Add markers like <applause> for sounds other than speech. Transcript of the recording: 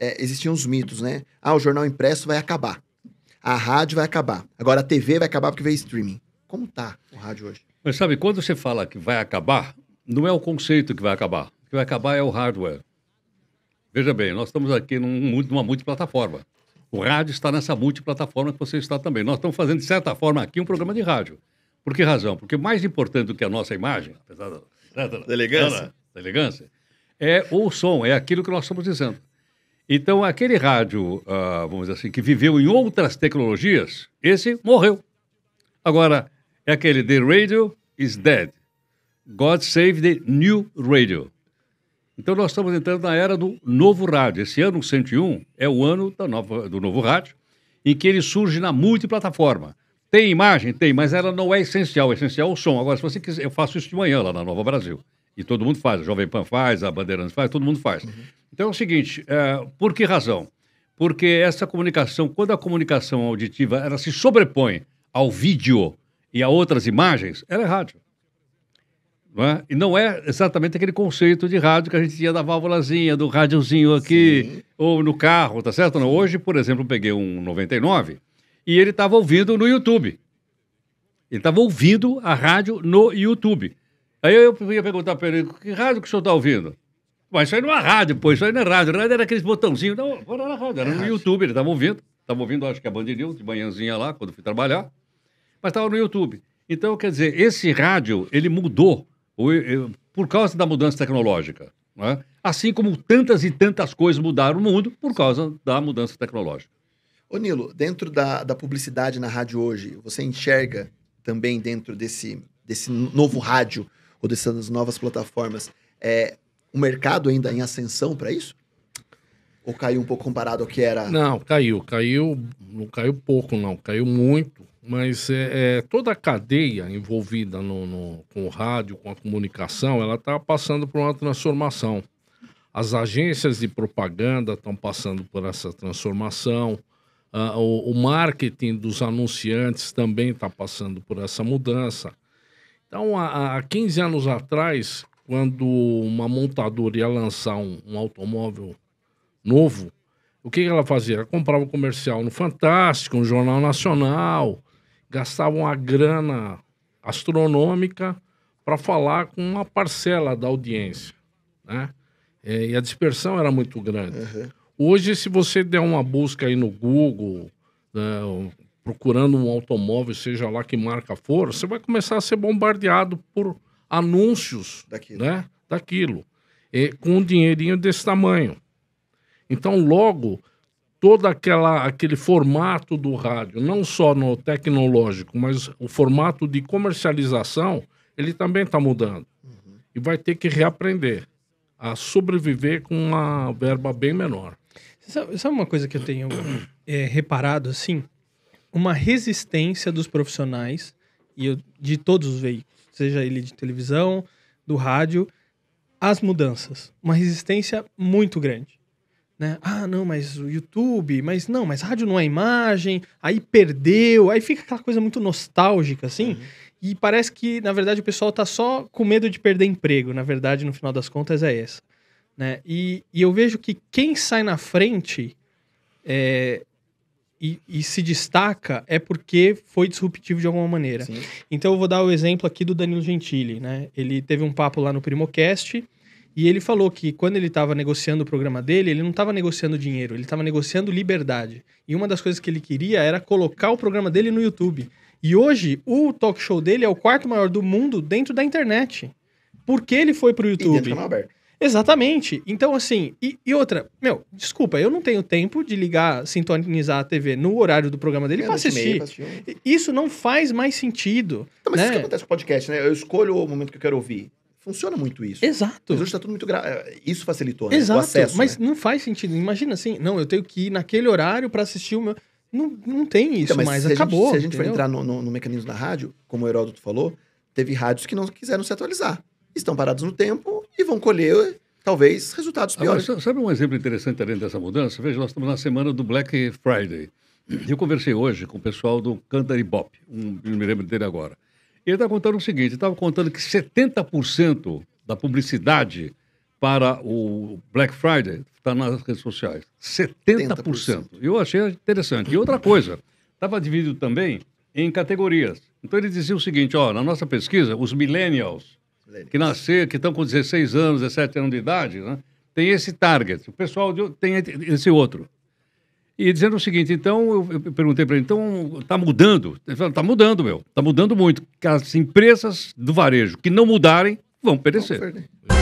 é, existiam os mitos, né? Ah, o jornal impresso vai acabar. A rádio vai acabar. Agora a TV vai acabar porque veio streaming. Como tá o rádio hoje? Mas sabe, quando você fala que vai acabar, não é o conceito que vai acabar. O que vai acabar é o hardware. Veja bem, nós estamos aqui num, numa multiplataforma. O rádio está nessa multiplataforma que você está também. Nós estamos fazendo, de certa forma, aqui um programa de rádio. Por que razão? Porque mais importante do que a nossa imagem, apesar da, da, <laughs> da, da elegância. Da elegância, é o som, é aquilo que nós estamos dizendo. Então, aquele rádio, uh, vamos dizer assim, que viveu em outras tecnologias, esse morreu. Agora, é aquele The Radio is Dead. God Save the New Radio. Então, nós estamos entrando na era do novo rádio. Esse ano 101 é o ano nova, do novo rádio, em que ele surge na multiplataforma. Tem imagem? Tem, mas ela não é essencial. O é essencial é o som. Agora, se você quiser, eu faço isso de manhã lá na Nova Brasil. E todo mundo faz. A Jovem Pan faz, a Bandeirantes faz, todo mundo faz. Uhum. Então é o seguinte, é, por que razão? Porque essa comunicação, quando a comunicação auditiva ela se sobrepõe ao vídeo e a outras imagens, ela é rádio. Não é? E não é exatamente aquele conceito de rádio que a gente tinha da válvulazinha, do rádiozinho aqui, Sim. ou no carro, tá certo? Não, hoje, por exemplo, eu peguei um 99 e ele estava ouvindo no YouTube. Ele estava ouvindo a rádio no YouTube. Aí eu ia perguntar para ele, que rádio que o senhor está ouvindo? Mas isso aí não é rádio, pô, isso aí não é rádio. Rádio era aqueles botãozinhos. Não, agora era rádio, era no é YouTube, ele estava ouvindo. Estava ouvindo, acho que a Band News, de manhãzinha lá, quando fui trabalhar. Mas estava no YouTube. Então, quer dizer, esse rádio, ele mudou por causa da mudança tecnológica. Né? Assim como tantas e tantas coisas mudaram o mundo por causa da mudança tecnológica. Ô Nilo, dentro da, da publicidade na rádio hoje, você enxerga também dentro desse, desse novo rádio ou dessas novas plataformas é, um mercado ainda é em ascensão para isso? Ou caiu um pouco comparado ao que era? Não, caiu, caiu, não caiu pouco não, caiu muito. Mas é, é toda a cadeia envolvida no, no, com o rádio, com a comunicação, ela está passando por uma transformação. As agências de propaganda estão passando por essa transformação. Uh, o, o, marketing dos anunciantes também está passando por essa mudança. Então, há, há 15 anos atrás, quando uma montadora ia lançar um, um automóvel novo, o que, que, ela fazia? Ela comprava um comercial no Fantástico, no um Jornal Nacional, gastava uma grana astronômica para falar com uma parcela da audiência, né? É, e a dispersão era muito grande. Uhum. Hoje, se você der uma busca aí no Google, né, procurando um automóvel, seja lá que marca for, você vai começar a ser bombardeado por anúncios daquilo. Né, daquilo com um dinheirinho desse tamanho. Então, logo, todo aquela, aquele formato do rádio, não só no tecnológico, mas o formato de comercialização, ele também está mudando. Uhum. E vai ter que reaprender a sobreviver com uma verba bem menor. Sabe, sabe uma coisa que eu tenho é, reparado, assim? Uma resistência dos profissionais e eu, de todos os veículos, seja ele de televisão, do rádio, as mudanças. Uma resistência muito grande. Né? Ah, não, mas o YouTube, mas não, mas rádio não é imagem, aí perdeu, aí fica aquela coisa muito nostálgica, assim. Uhum. E parece que, na verdade, o pessoal tá só com medo de perder emprego. Na verdade, no final das contas, é essa. Né? E, e eu vejo que quem sai na frente é, e, e, se destaca é porque foi disruptivo de alguma maneira. Sim. Então eu vou dar o exemplo aqui do Danilo Gentili, né? Ele teve um papo lá no Primocast e ele falou que quando ele estava negociando o programa dele, ele não estava negociando dinheiro, ele estava negociando liberdade. E uma das coisas que ele queria era colocar o programa dele no YouTube. E hoje o talk show dele é o quarto maior do mundo dentro da internet. Porque ele foi para o YouTube? E dentro do canal aberto. Exatamente. Então, assim, e, e, outra, meu, desculpa, eu não tenho tempo de ligar, sintonizar a TV no horário do programa dele é, pra assistir. pra assistir um... Isso não faz mais sentido. Não, mas né? isso que acontece com o podcast, né? Eu escolho o momento que eu quero ouvir. Funciona muito isso. Exato. Mas hoje tá tudo muito gra... Eh, isso facilitou, né? Exato, o acesso, mas né? não faz sentido. Imagina assim, não, eu tenho que ir naquele horário para assistir o meu... Não, não tem isso então, mas mais, acabou. Gente, se a gente for entrar no, no, no mecanismo da rádio, como o Heródoto falou, teve rádios que não quiseram se atualizar. Estão parados no tempo, e vão colher, talvez, resultados piores. Agora, sabe um exemplo interessante além dessa mudança? Veja, nós estamos na semana do Black Friday. Eu conversei hoje com o pessoal do Cantar Bop, um, não me lembro dele agora. Ele está contando o seguinte: estava contando que 70% da publicidade para o Black Friday está nas redes sociais. 70%. 70%. Eu achei interessante. E outra coisa, estava dividido também em categorias. Então ele dizia o seguinte: ó, na nossa pesquisa, os millennials que nascer, que estão com 16 anos, 17 anos de idade, né? tem esse target. O pessoal tem esse outro. E dizendo o seguinte, então, eu, perguntei para ele, então, está mudando? Ele falou, está mudando, meu. Está mudando muito. Que as empresas do varejo que não mudarem vão perecer. Vão